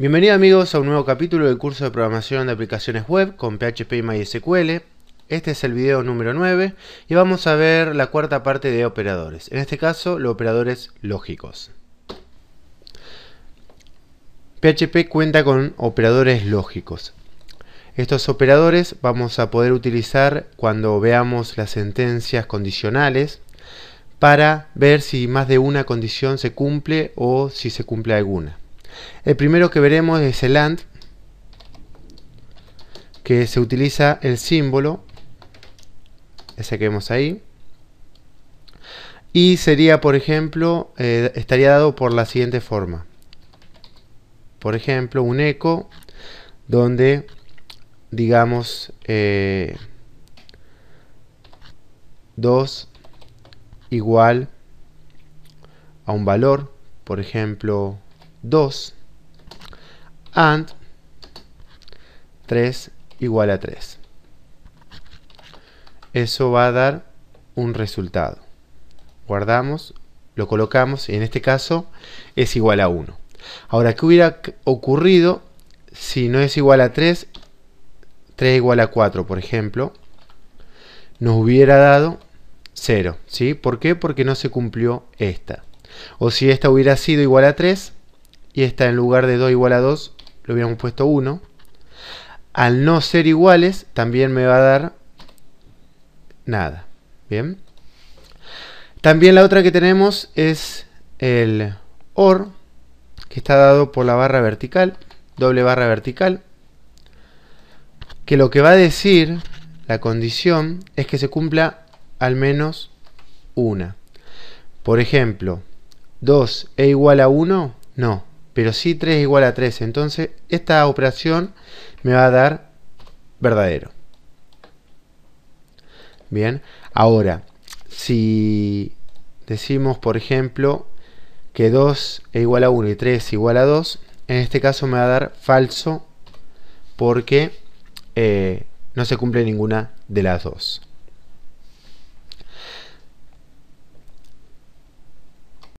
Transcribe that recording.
Bienvenidos amigos a un nuevo capítulo del curso de programación de aplicaciones web con PHP y MySQL. Este es el video número 9 y vamos a ver la cuarta parte de operadores, en este caso los operadores lógicos. PHP cuenta con operadores lógicos. Estos operadores vamos a poder utilizar cuando veamos las sentencias condicionales para ver si más de una condición se cumple o si se cumple alguna. El primero que veremos es el AND, que se utiliza el símbolo, ese que vemos ahí, y sería, por ejemplo, eh, estaría dado por la siguiente forma. Por ejemplo, un eco donde, digamos, 2 eh, igual a un valor, por ejemplo, 2 and 3 igual a 3. Eso va a dar un resultado. Guardamos, lo colocamos y en este caso es igual a 1. Ahora, ¿qué hubiera ocurrido si no es igual a 3? 3 igual a 4, por ejemplo. Nos hubiera dado 0. ¿sí? ¿Por qué? Porque no se cumplió esta. O si esta hubiera sido igual a 3, y esta en lugar de 2 igual a 2 lo hubiéramos puesto 1. Al no ser iguales también me va a dar nada. Bien. También la otra que tenemos es el OR, que está dado por la barra vertical, doble barra vertical, que lo que va a decir la condición es que se cumpla al menos una. Por ejemplo, 2 e igual a 1, no pero si 3 igual a 3, Entonces esta operación me va a dar verdadero. Bien, ahora, si decimos, por ejemplo, que 2 es igual a 1 y 3 es igual a 2, en este caso me va a dar falso porque eh, no se cumple ninguna de las dos.